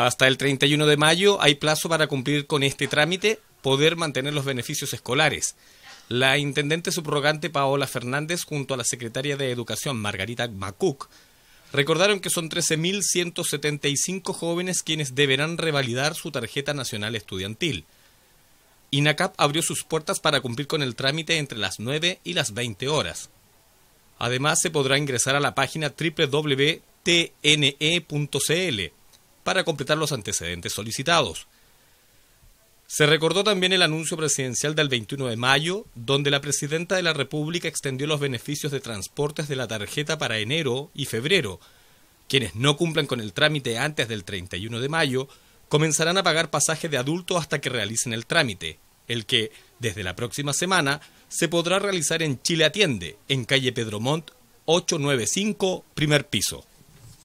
Hasta el 31 de mayo hay plazo para cumplir con este trámite, poder mantener los beneficios escolares. La intendente subrogante Paola Fernández junto a la secretaria de Educación Margarita Macuc recordaron que son 13.175 jóvenes quienes deberán revalidar su tarjeta nacional estudiantil. INACAP abrió sus puertas para cumplir con el trámite entre las 9 y las 20 horas. Además, se podrá ingresar a la página www.tne.cl para completar los antecedentes solicitados. Se recordó también el anuncio presidencial del 21 de mayo, donde la presidenta de la República extendió los beneficios de transportes de la tarjeta para enero y febrero. Quienes no cumplan con el trámite antes del 31 de mayo comenzarán a pagar pasaje de adulto hasta que realicen el trámite, el que, desde la próxima semana, se podrá realizar en Chile Atiende, en calle Pedro 895, primer piso.